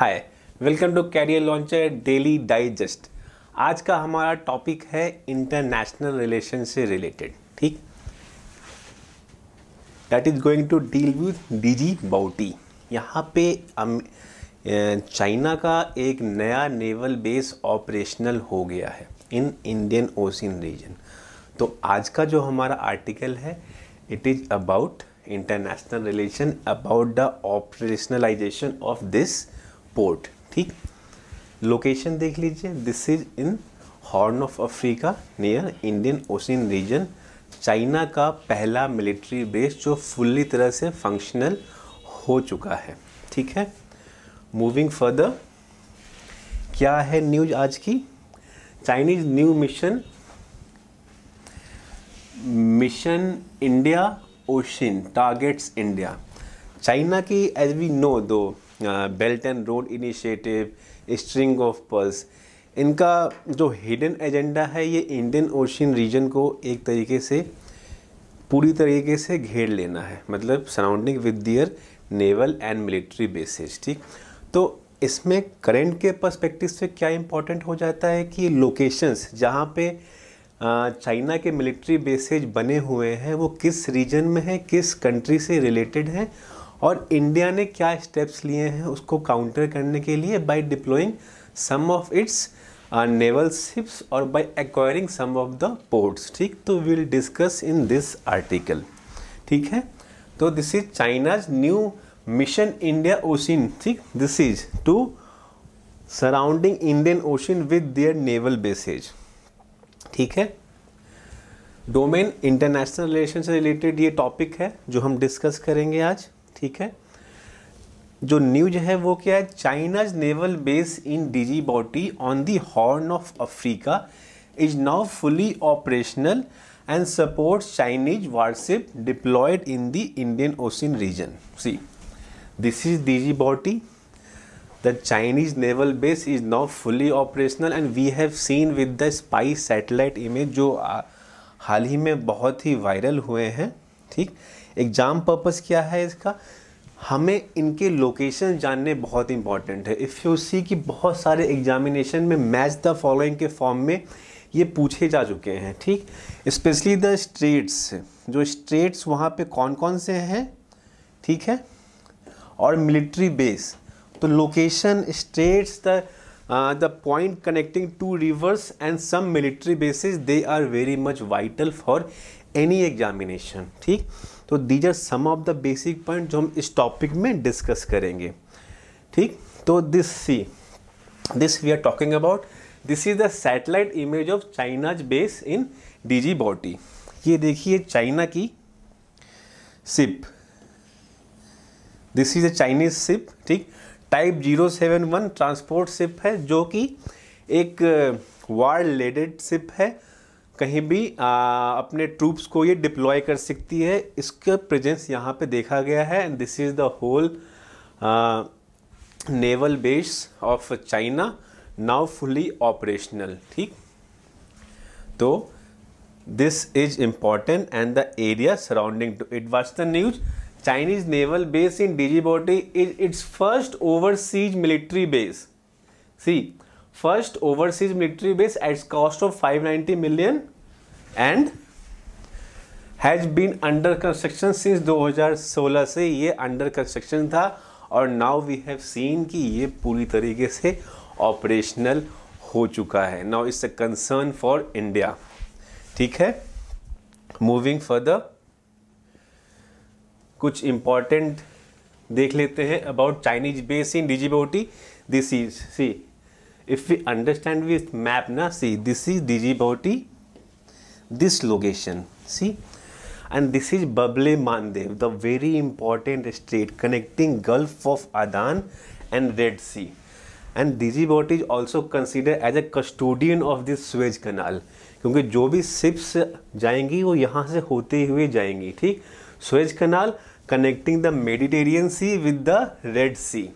hi welcome to career launcher daily digest आज का हमारा टॉपिक है इंटरनेशनल रिलेशन से रिलेटेड ठीक that is going to deal with Djibouti यहाँ पे चाइना का एक नया नेवल बेस ऑपरेशनल हो गया है इन इंडियन ओशियन रीजन तो आज का जो हमारा आर्टिकल है it is about international relation about the operationalization of this port ठीक लोकेशन देख लीजिए this is in horn of Africa near Indian ocean region China का पहला मिलिट्री बेस जो फुल्ली तरह से फंक्शनल हो चुका है ठीक है मूविंग फर्दर क्या है न्यूज आज की Chinese new mission mission India ocean targets India China की as we know two belt and road initiative string of pearls इनका जो हिडन एजेंडा है ये इंडियन ओशन रीजन को एक तरीके से पूरी तरीके से घेर लेना है मतलब surrounding with their naval and military bases ठीक तो इसमें करंट के पर्सपेक्टिव से क्या इंपॉर्टेंट हो जाता है कि लोकेशंस जहाँ पे चाइना uh, के मिलिट्री बेसिस बने हुए हैं वो किस रीजन में है किस कंट्री से रिलेटेड है और इंडिया ने क्या स्टेप्स लिए हैं उसको काउंटर करने के लिए by deploying some of its naval ships और by acquiring some of the ports ठीक तो will discuss in this article ठीक है तो this is China's new mission India ocean ठीक this is to surrounding Indian ocean with their naval bases ठीक है domain international relation से related ये टॉपिक है जो हम डिस्कस करेंगे आज ठीक है जो न्यूज है वो क्या है China's naval base in Djibouti on the horn of Africa is now fully operational and support Chinese warship deployed in the Indian ocean region see this is Djibouti the Chinese naval base is now fully operational and we have seen with the spice satellite image जो हाल ही में बहुत ही viral हुए हैं ठीक exam purpose क्या है इसका हमें इनके लोकेशन जानने बहुत इंपॉर्टेंट है इफ़ यू सी कि बहुत सारे एग्जामिनेशन में मैच द फॉलोइंग के फॉर्म में ये पूछे जा चुके हैं ठीक स्पेशली द स्टेट्स जो स्टेट्स वहाँ पे कौन कौन से हैं ठीक है और मिलिट्री बेस तो location straits the the point connecting two rivers and some military bases they are very much vital for any examination ठीक तो these are some of the basic point जो हम इस टॉपिक में डिस्कस करेंगे ठीक तो this see this we are talking about this is the satellite image of China's base in Djibouti ये देखिए चाइना की ship this is a Chinese ship ठीक type zero seven one transport ship है जो कि एक वार leaded SIP है कहीं भी आ, अपने ट्रूप्स को ये डिप्लॉय कर सकती है इसका प्रेजेंस यहाँ पे देखा गया है and this is the whole naval base of China now fully operational ठीक तो this is important and the area surrounding to it was the news Chinese naval base in Djibouti is its first overseas military base see first overseas military base at cost of 590 million and has been under construction since 2016 से ये under construction था और now we have scene कि ये पूरी तरीके से operational हो चुका है now it's a concern for India ठीक है मूविंग फर्दर कुछ इंपॉर्टेंट देख लेते हैं about Chinese base in Djibouti this is see if we understand with map now see this is Dijibhoti this location see and this is Bable Mandev the very important strait connecting Gulf of Adan and Red Sea and Dijibhoti is also considered as a custodian of this Suez Canal क्योंकि जो भी ships जाएंगी वो यहाँ से होते हुए जाएंगी ठीक Suez canal connecting the Mediterranean sea with the red sea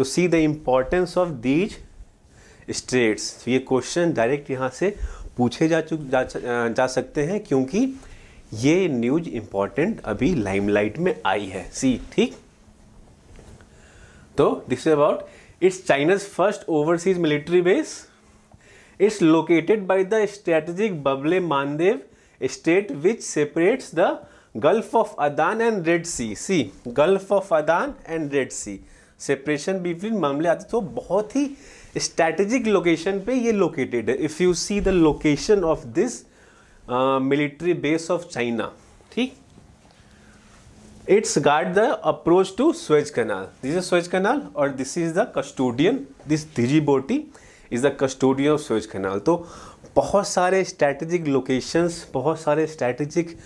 to see the importance of these straits तो ये क्वेश्चन डायरेक्ट यहाँ से पूछे जा चुक जा, जा सकते हैं क्योंकि ये न्यूज इंपॉर्टेंट अभी लाइमलाइट में आई है सी ठीक तो this is about its China's first overseas military base it's located by the strategic Bab el Mandeb strait which separates the gulf of Aden and red sea see gulf of Aden and red sea separation between मामले आते तो बहुत ही strategic location पे ये located है if you see the location of this military base of China ठीक it's guard the approach to Suez canal this is Suez canal और this is the custodian this Djibouti is the custodian of Suez canal तो बहुत सारे strategic locations बहुत सारे strategic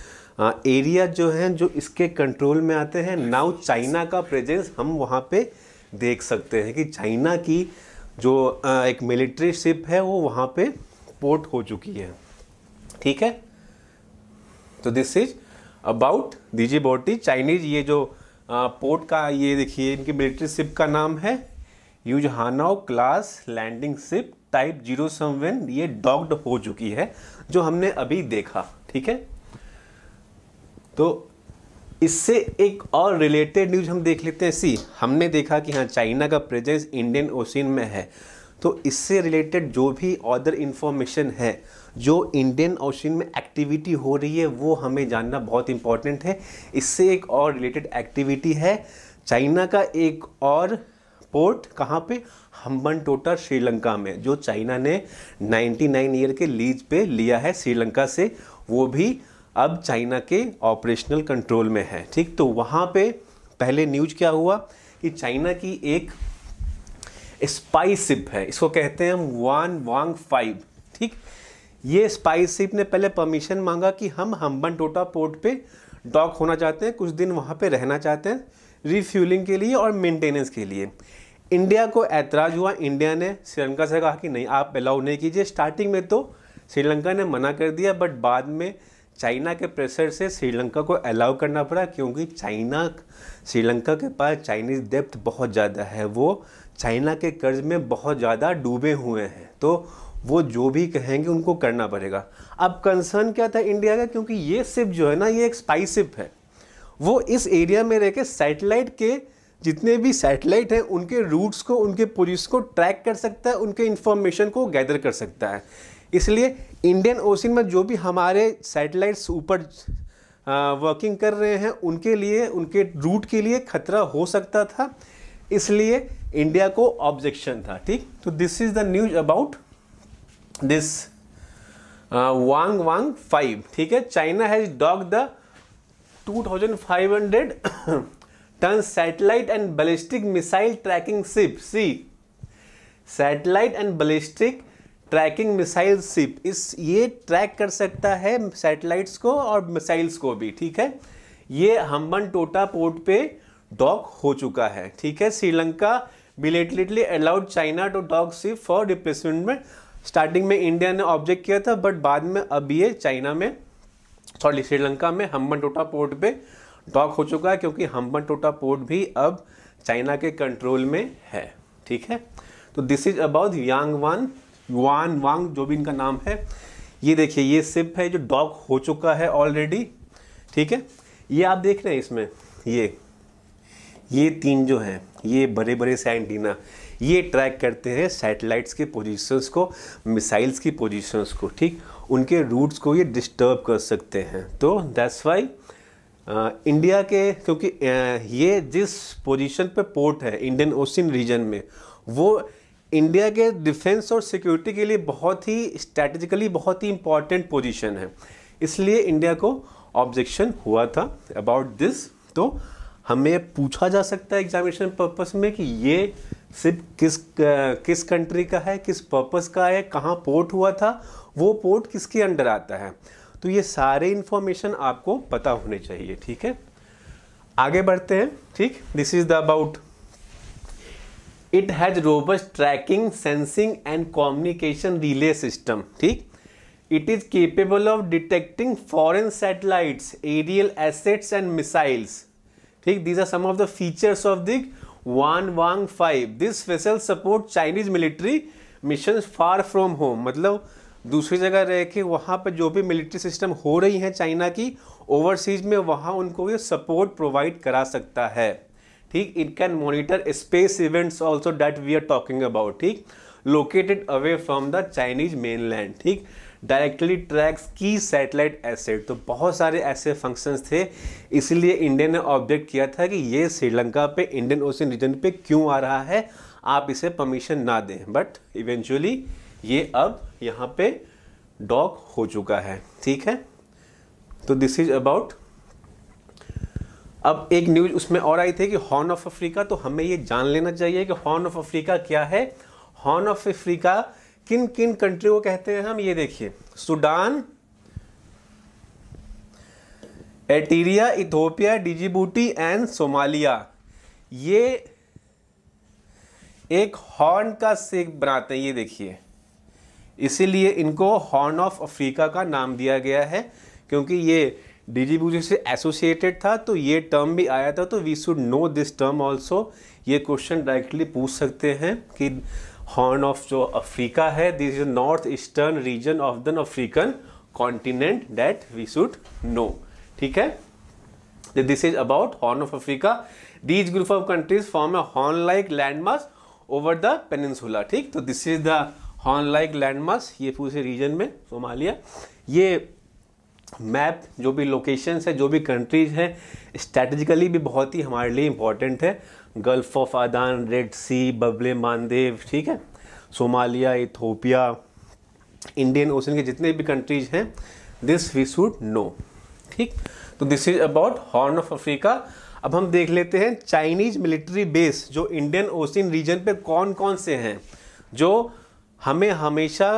area uh, जो हैं जो इसके कंट्रोल में आते हैं नाउ चाइना का प्रेजेंस हम वहाँ पे देख सकते हैं कि चाइना की जो एक मिलिट्री शिप है वो वहाँ पे पोर्ट हो चुकी है ठीक है तो दिस इज अबाउट दीजी बोटी चाइनीज ये जो पोर्ट का ये देखिए इनकी मिलिट्री शिप का नाम है Yuzhao class landing ship type zero seven ये डॉक्ड हो चुकी है जो हमने अभी देखा ठीक है तो इससे एक और रिलेटेड न्यूज हम देख लेते हैं सी हमने देखा कि हाँ चाइना का प्रेजेंस इंडियन ओशियन में है तो इससे रिलेटेड जो भी अदर इन्फॉर्मेशन है जो इंडियन ओशन में एक्टिविटी हो रही है वो हमें जानना बहुत इम्पॉर्टेंट है इससे एक और रिलेटेड एक्टिविटी है चाइना का एक और पोर्ट कहाँ पे हम्बन टोटा श्रीलंका में जो चाइना ने 99 ईयर के लीज पे लिया है श्रीलंका से वो भी अब चाइना के ऑपरेशनल कंट्रोल में है ठीक तो वहाँ पे पहले न्यूज क्या हुआ कि चाइना की एक स्पाई सिप है इसको कहते हैं हम वान वांग फाइव ठीक ये स्पाई सिप ने पहले परमिशन मांगा कि हम हम्बन टोटा पोर्ट पे डॉक होना चाहते हैं कुछ दिन वहाँ पे रहना चाहते हैं रिफ्यूलिंग के लिए और मेंटेनेंस के लिए इंडिया को ऐतराज़ हुआ इंडिया ने श्रीलंका से कहा कि नहीं आप अलाउ नहीं कीजिए स्टार्टिंग में तो श्रीलंका ने मना कर दिया बट बाद में चाइना के प्रेशर से श्रीलंका को अलाउ करना पड़ा क्योंकि चाइना श्रीलंका के पास चाइनीज़ डेप्थ बहुत ज़्यादा है वो चाइना के कर्ज में बहुत ज़्यादा डूबे हुए हैं तो वो जो भी कहेंगे उनको करना पड़ेगा अब कंसर्न क्या था इंडिया का क्योंकि ये सिप जो है ना ये एक स्पाई सिप है वो इस एरिया में रह के सैटेलाइट के जितने भी सैटेलाइट हैं उनके रूट्स को उनके पुलिस को ट्रैक कर सकता है उनके इन्फॉर्मेशन को गैदर कर सकता है इसलिए इंडियन ओशन में जो भी हमारे सैटेलाइट्स ऊपर वर्किंग कर रहे हैं उनके लिए उनके रूट के लिए खतरा हो सकता था इसलिए इंडिया को ऑब्जेक्शन था ठीक तो this is the news about this Wang Wang five ठीक है China has docked the 2500 ton satellite and ballistic missile tracking ship see satellite and ballistic tracking missile ship इस ये ट्रैक कर सकता है सैटेलाइट्स को और मिसाइल्स को भी ठीक है ये हम्बन टोटा पोर्ट पे डॉक हो चुका है ठीक है Sri Lanka bilaterally allowed China to dock ship for replacement में स्टार्टिंग में इंडिया ने ऑब्जेक्ट किया था बट बाद में अब ये चाइना में सॉरी श्रीलंका में हम्बन टोटा पोर्ट पे डॉक हो चुका है क्योंकि हम्बन टोटा पोर्ट भी अब चाइना के कंट्रोल में है ठीक है तो this is about Yang one Yuan Wang जो भी इनका नाम है ये देखिए ये सिप है जो डॉग हो चुका है ऑलरेडी ठीक है ये आप देख रहे हैं इसमें ये ये तीन जो हैं ये बड़े बड़े सैंटीना ये ट्रैक करते हैं सैटेलाइट्स के पोजीशंस को मिसाइल्स की पोजीशंस को ठीक उनके रूट्स को ये डिस्टर्ब कर सकते हैं तो दैट्स वाई इंडिया के क्योंकि आ, ये जिस पोजीशन पे पोर्ट है इंडियन ओशियन रीजन में वो इंडिया के डिफेंस और सिक्योरिटी के लिए बहुत ही स्ट्रैटेजिकली बहुत ही इंपॉर्टेंट पोजीशन है इसलिए इंडिया को ऑब्जेक्शन हुआ था अबाउट दिस तो हमें पूछा जा सकता है एग्जामिनेशन पर्पस में कि ये सिर्फ किस किस कंट्री का है किस पर्पस का है कहाँ पोर्ट हुआ था वो पोर्ट किसके अंडर आता है तो ये सारे इन्फॉर्मेशन आपको पता होने चाहिए ठीक है आगे बढ़ते हैं ठीक this is the about it has robust tracking sensing and communication relay system ठीक it is capable of detecting foreign satellites aerial assets and missiles ठीक these are some of the features of the Yuan Wang five this special support Chinese military mission far from home मतलब दूसरी जगह रह के वहाँ पर जो भी मिलिट्री सिस्टम हो रही हैं चाइना की ओवरसीज में वहाँ उनको ये सपोर्ट प्रोवाइड करा सकता है ठीक it can monitor space events also that we are talking about ठीक located away from the Chinese mainland ठीक directly tracks key satellite asset तो बहुत सारे ऐसे फंक्शंस थे इसलिए इंडिया ने ऑब्जेक्ट किया था कि ये श्रीलंका पे इंडियन ओशन रीजन पे क्यों आ रहा है आप इसे परमिशन ना दें बट इवेंचुअली ये अब यहाँ पे डॉक हो चुका है ठीक है तो दिस इज अबाउट अब एक न्यूज उसमें और आई थी कि हॉर्न ऑफ अफ्रीका तो हमें ये जान लेना चाहिए कि हॉर्न ऑफ अफ्रीका क्या है हॉर्न ऑफ अफ्रीका किन किन कंट्री को कहते हैं हम ये देखिए Sudan Eritrea Ethiopia Djibouti and Somalia ये एक हॉर्न का सेक बनाते हैं ये देखिए इसीलिए इनको हॉर्न ऑफ अफ्रीका का नाम दिया गया है क्योंकि ये डीजीबूजी से एसोसिएटेड था तो ये टर्म भी आया था तो we should know this term also ये क्वेश्चन डायरेक्टली पूछ सकते हैं कि हॉर्न ऑफ जो अफ्रीका है this is north eastern region of the African continent that we should know ठीक है this is about horn of Africa these group of countries form a horn like landmark over the peninsula ठीक तो this is the horn like landmark ये पूरे reason में Somalia ये map जो भी लोकेशन है जो भी कंट्रीज हैं स्ट्रेटजिकली भी बहुत ही हमारे लिए इम्पॉर्टेंट है gulf of Aden red sea Bab el Mandeb ठीक है सोमालिया इथोपिया इंडियन ओशन के जितने भी कंट्रीज हैं दिस वी शुड नो ठीक तो this is about horn of Africa अब हम देख लेते हैं चाइनीज मिलिट्री बेस जो इंडियन ओशन रीजन पे कौन कौन से हैं जो हमें हमेशा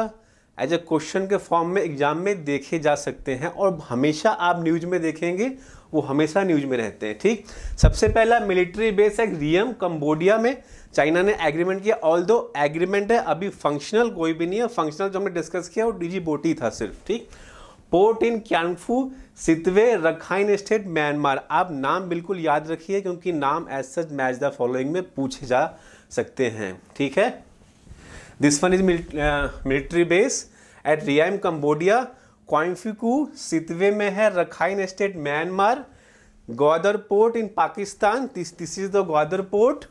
एज ए क्वेश्चन के फॉर्म में एग्जाम में देखे जा सकते हैं और हमेशा आप न्यूज में देखेंगे वो हमेशा न्यूज में रहते हैं ठीक सबसे पहला मिलिट्री बेस है रियम कंबोडिया में चाइना ने एग्रीमेंट किया ऑल दो एग्रीमेंट है अभी फंक्शनल कोई भी नहीं है फंक्शनल जो हमने डिस्कस किया वो डीजी बोटी था सिर्फ ठीक port in Kyaukphyu Sittwe Rakhine state Myanmar आप नाम बिल्कुल याद रखिए क्योंकि नाम as such match the following में पूछे जा सकते हैं ठीक है this one is military base at Ream Cambodia Kyaukphyu Sittwe में है Rakhine state Myanmar Gwadar port in Pakistan this is the Gwadar port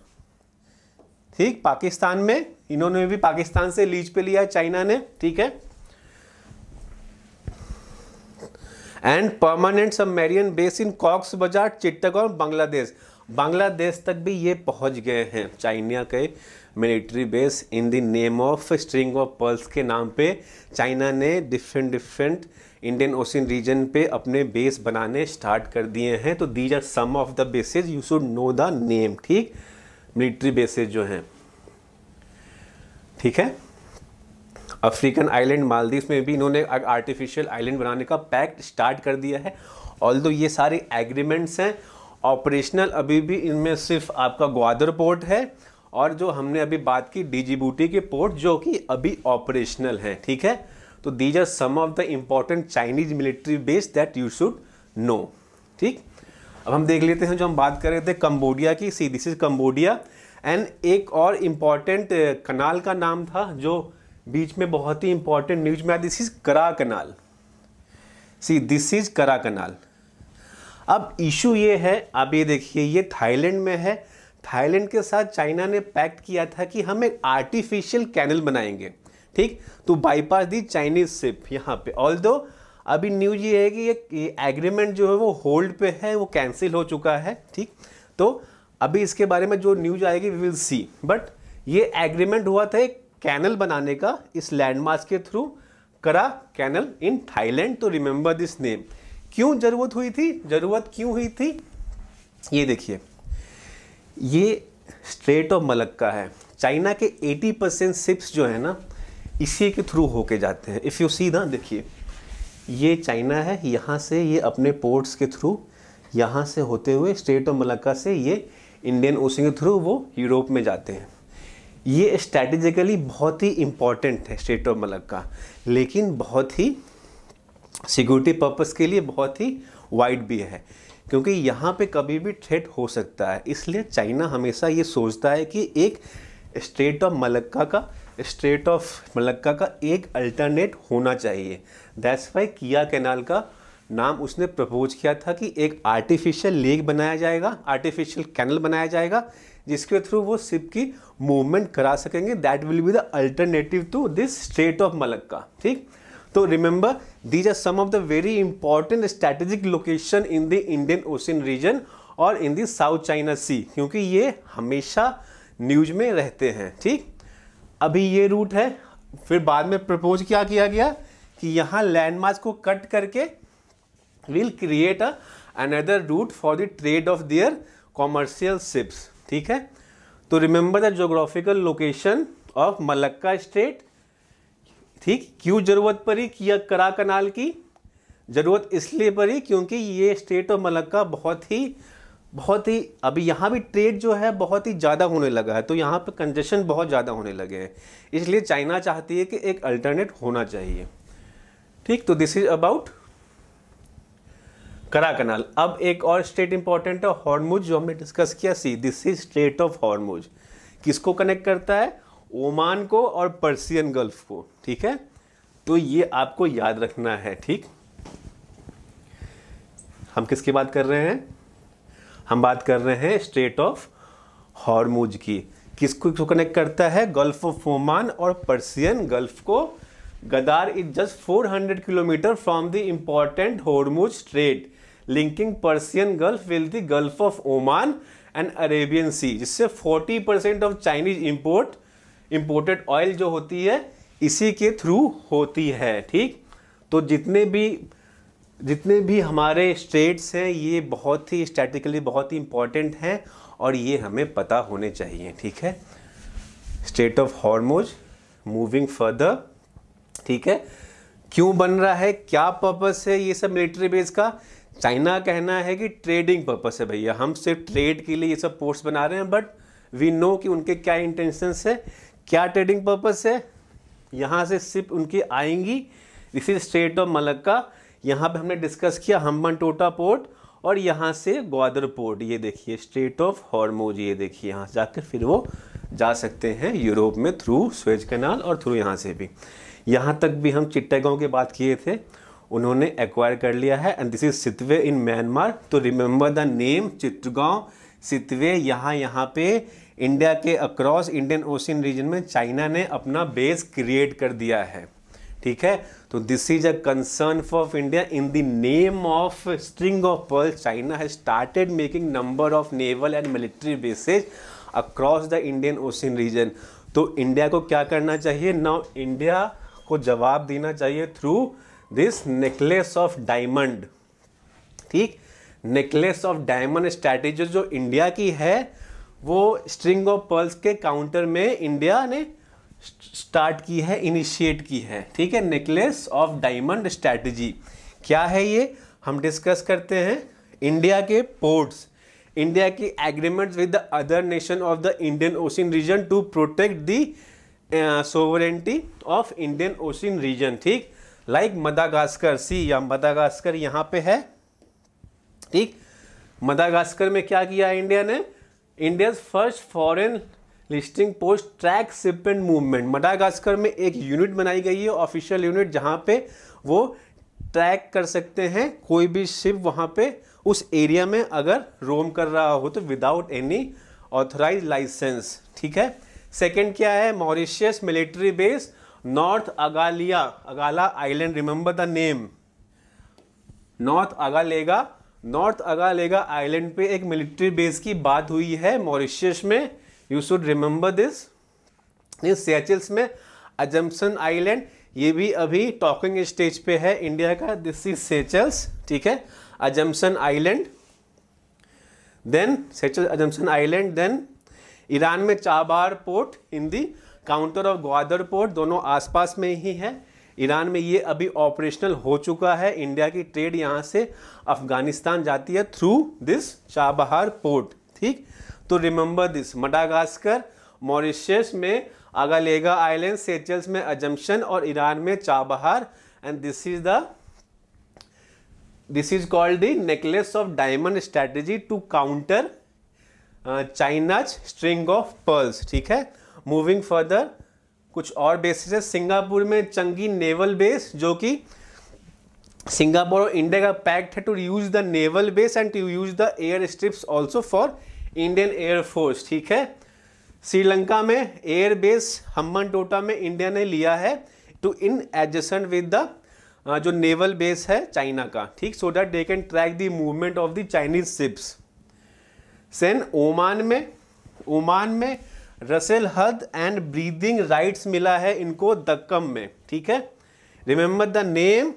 ठीक पाकिस्तान में इन्होंने भी पाकिस्तान से लीज पे लिया चाइना ने ठीक है and permanent marine base in Cox's Bazar Chittagong Bangladesh Bangladesh तक भी ये पहुंच गए हैं चाइना के military base in the name of string of pearls के नाम पे चाइना ने different different Indian ocean region पे अपने बेस बनाने स्टार्ट कर दिए हैं तो these are some of the bases you should know the name ठीक मिलिट्री बेसिस जो हैं ठीक है अफ्रीकन आइलैंड मालदीव में भी इन्होंने आर्टिफिशियल आइलैंड बनाने का पैक्ट स्टार्ट कर दिया है ऑल ये सारे एग्रीमेंट्स हैं ऑपरेशनल अभी भी इनमें सिर्फ आपका ग्वादर पोर्ट है और जो हमने अभी बात की डीजीबूटी के पोर्ट जो कि अभी ऑपरेशनल है ठीक है तो these are some of the important Chinese military base that you should know ठीक अब हम देख लेते हैं जो हम बात कर रहे थे कम्बोडिया की see this is Cambodia and एक और इम्पॉर्टेंट कनाल का नाम था जो बीच में बहुत ही इंपॉर्टेंट न्यूज में आया दिस इज करा कनाल सी दिस इज करा कनाल अब इशू ये है आप ये देखिए ये थाईलैंड में है थाईलैंड के साथ चाइना ने पैक्ट किया था कि हम एक आर्टिफिशियल कैनल बनाएंगे ठीक तो बाईपास दी चाइनीज सिप यहाँ पे ऑल दो अभी न्यूज ये है कि ये एग्रीमेंट जो है वो होल्ड पे है वो कैंसिल हो चुका है ठीक तो अभी इसके बारे में जो न्यूज आएगी वी विल सी बट ये एग्रीमेंट हुआ था एक कैनल बनाने का इस लैंडमार्क के through Kra canal in Thailand तो रिमेंबर दिस नेम क्यों जरूरत हुई थी जरूरत क्यों हुई थी ये देखिए ये स्ट्रेट ऑफ मलक्का है चाइना के 80 परसेंट सिप्स जो है ना इसी के थ्रू होके जाते हैं इफ़ यू सी ना देखिए ये चाइना है यहाँ से ये अपने पोर्ट्स के थ्रू यहाँ से होते हुए स्टेट ऑफ मलक्का से ये इंडियन ओशन के थ्रू वो यूरोप में जाते हैं ये स्ट्रेटेजिकली बहुत ही इम्पॉर्टेंट है स्टेट ऑफ मलक्का लेकिन बहुत ही सिक्योरिटी पर्पस के लिए बहुत ही वाइड भी है क्योंकि यहाँ पे कभी भी थ्रेट हो सकता है इसलिए चाइना हमेशा ये सोचता है कि एक स्टेट ऑफ मलक्का का स्टेट ऑफ मलक्का का एक अल्टरनेट होना चाहिए दैट्स वाई किया कैनाल का नाम उसने प्रपोज किया था कि एक आर्टिफिशियल लेक बनाया जाएगा आर्टिफिशियल कैनल बनाया जाएगा जिसके थ्रू वो सिप की मूवमेंट करा सकेंगे that will be the alternative to this strait of Malacca ठीक तो remember these are some of the very important strategic location in the Indian ocean region और इन दी साउथ चाइना सी क्योंकि ये हमेशा news में रहते हैं ठीक अभी ये रूट है फिर बाद में प्रपोज क्या किया गया कि यहाँ लैंडमार्क को कट करके will create a another route for the trade of their commercial ships ठीक है तो remember the geographical location of Malacca strait ठीक क्यों ज़रूरत पड़ी किया करा कनाल की ज़रूरत इसलिए पड़ी क्योंकि ये स्टेट ऑफ मलक्का बहुत ही बहुत ही अभी यहाँ भी ट्रेड जो है बहुत ही ज़्यादा होने लगा है तो यहाँ पर कंजेशन बहुत ज़्यादा होने लगे हैं इसलिए चाइना चाहती है कि एक अल्टरनेट होना चाहिए ठीक तो दिस इज़ अबाउट करा कनाल अब एक और स्टेट इंपॉर्टेंट है हॉर्मुज जो हमने डिस्कस किया see this is state of Hormuz किसको कनेक्ट करता है ओमान को और पर्सियन गल्फ को ठीक है तो ये आपको याद रखना है ठीक हम किसकी बात कर रहे हैं हम बात कर रहे हैं स्ट्रेट ऑफ हॉर्मूज की किसको तो कनेक्ट करता है गल्फ ऑफ ओमान और पर्सियन गल्फ को Gwadar is just 400 kilometre from the important Hormuz Strait linking Persian Gulf with the gulf of Oman and Arabian Sea जिससे 40 percent of Chinese import imported oil जो होती है इसी के थ्रू होती है ठीक तो जितने भी जितने भी हमारे स्टेट्स हैं ये बहुत ही स्टैटिकली बहुत ही इम्पॉर्टेंट हैं और ये हमें पता होने चाहिए ठीक है state of Hormuz moving further ठीक है क्यों बन रहा है क्या पर्पस है ये सब मिलिट्री बेस का चाइना कहना है कि ट्रेडिंग पर्पस है भैया हम सिर्फ ट्रेड के लिए ये सब पोर्ट्स बना रहे हैं बट वी नो कि उनके क्या इंटेंशंस है क्या ट्रेडिंग पर्पज़ से यहाँ से सिप उनकी आएंगी this is state of Malacca यहाँ पे हमने डिस्कस किया हम्बन टोटा पोर्ट और यहाँ से ग्वादर पोर्ट ये देखिए स्टेट ऑफ हॉर्मोज ये देखिए यहाँ से जाकर फिर वो जा सकते हैं यूरोप में थ्रू स्वेज कैनाल और थ्रू यहाँ से भी यहाँ तक भी हम चिट्टागांव की बात किए थे उन्होंने एक्वायर कर लिया है and this is Sittwe in Myanmar तो remember the name Chittagong Sittwe यहाँ यहाँ पे इंडिया के अक्रॉस इंडियन ओशियन रीजन में चाइना ने अपना बेस क्रिएट कर दिया है ठीक है तो this is a concern for India in the name of string of pearl China has started making number of naval and military bases across the Indian Ocean region तो India को क्या करना चाहिए नाउ इंडिया को जवाब देना चाहिए through this necklace of diamond ठीक नेकलेस ऑफ डायमंड स्ट्रैटेजी जो इंडिया की है वो स्ट्रिंग ऑफ पर्ल्स के काउंटर में इंडिया ने स्टार्ट की है इनिशिएट की है ठीक है नेकलेस ऑफ डायमंड स्ट्रैटेजी क्या है ये हम डिस्कस करते हैं इंडिया के पोर्ट्स इंडिया की agreements with the other nation of the Indian ocean region to protect the sovereignty of Indian ocean region ठीक लाइक मदागास्कर सी या मदागास्कर यहाँ पे है ठीक मदागास्कर में क्या किया इंडिया ने India's first foreign listening post track ship and movement Madagascar में एक यूनिट बनाई गई है ऑफिशियल यूनिट जहाँ पे वो ट्रैक कर सकते हैं कोई भी शिप वहाँ पे उस एरिया में अगर रोम कर रहा हो तो विदाउट एनी ऑथराइज लाइसेंस ठीक है सेकेंड क्या है Mauritius military base North Agalega Agalega island remember the name North Agalega North Agalega island पे एक मिलिट्री बेस की बात हुई है मॉरिशियस में यू शुड रिमेंबर दिस ये सेचल्स में अजम्सन आइलैंड ये भी अभी टॉकिंग स्टेज पे है इंडिया का दिस इज सेचल्स ठीक है Assumption island then Seychelles Assumption island then Iran में Chabahar port in the counter of Gwadar port दोनों आसपास में ही है ईरान में ये अभी ऑपरेशनल हो चुका है इंडिया की ट्रेड यहाँ से अफगानिस्तान जाती है थ्रू दिस चाबहार पोर्ट ठीक तो रिमेंबर दिस मडागास्कर मॉरिशियस में आगालेगा आइलैंड सेचल्स में अजम्पन और ईरान में Chabahar and this is the this is called the necklace of diamond strategy to counter China's string of pearls ठीक है मूविंग फर्दर कुछ और बेसिस है सिंगापुर में चंगी नेवल बेस जो कि सिंगापुर और इंडिया का पैक्ट है to use the naval base and to use the air strips also for Indian Air Force ठीक है श्रीलंका में एयर बेस हम्बन टोटा में इंडिया ने लिया है to in adjacent with the जो नेवल बेस है चाइना का ठीक so that they can track the movement of the Chinese ships सेन ओमान में ओमान में रसेल हद एंड ब्रीदिंग राइट्स मिला है इनको दक्कम में ठीक है remember the name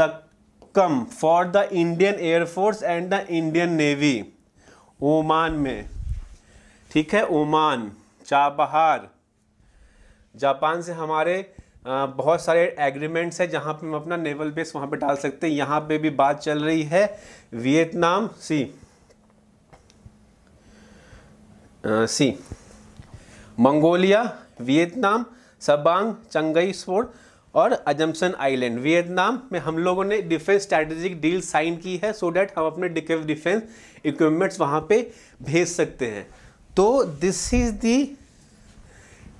Duqm for the Indian Air Force and the Indian Navy Oman में ठीक है ओमान चाबहार जापान से हमारे बहुत सारे एग्रीमेंट्स हैं जहाँ पे हम अपना नेवल बेस वहाँ पे डाल सकते हैं यहाँ पे भी बात चल रही है वियतनाम सी सी मंगोलिया वियतनाम सबांग चंगई स्पोर्ट और अजमसन आइलैंड वियतनाम में हम लोगों ने डिफेंस स्ट्रैटेजिक डील साइन की है सो डैट हम अपने डिफेंस इक्विपमेंट्स वहाँ पे भेज सकते हैं तो this is the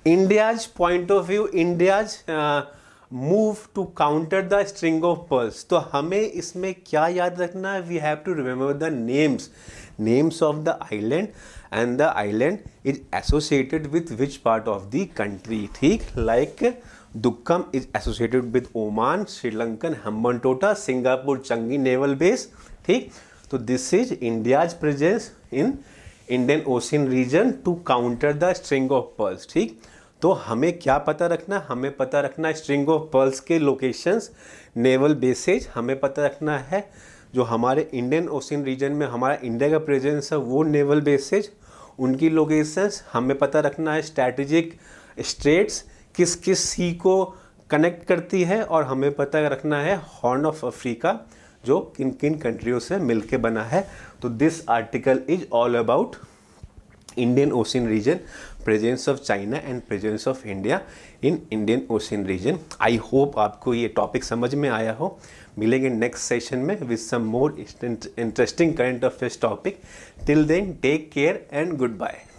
India's point of view India's move to counter the string of pearls तो हमें इसमें क्या याद रखना है we have to remember the names names of the island and the island is associated with which part of the country ठीक like Duqm is associated with Oman Sri Lankan Hambantota Singapore Changi naval base ठीक तो this is India's presence in Indian Ocean reason to counter the string of pearls ठीक तो हमें क्या पता रखना हमें पता रखना स्ट्रिंग ऑफ पर्ल्स के लोकेशंस नेवल बेसेज हमें पता रखना है जो हमारे इंडियन ओशियन रीजन में हमारा इंडिया का प्रेजेंस है वो नेवल बेसेज उनकी लोकेशंस हमें पता रखना है स्ट्रैटेजिक स्टेट्स किस किस सी को कनेक्ट करती है और हमें पता रखना है हॉर्न ऑफ अफ्रीका जो किन किन कंट्रियों से मिल बना है तो this article is all about Indian ocean region presence of China and presence of India in Indian Ocean region I hope आपको ये टॉपिक समझ में आया हो मिलेंगे नेक्स्ट सेशन में with some more interesting current affairs topic till then take care and good bye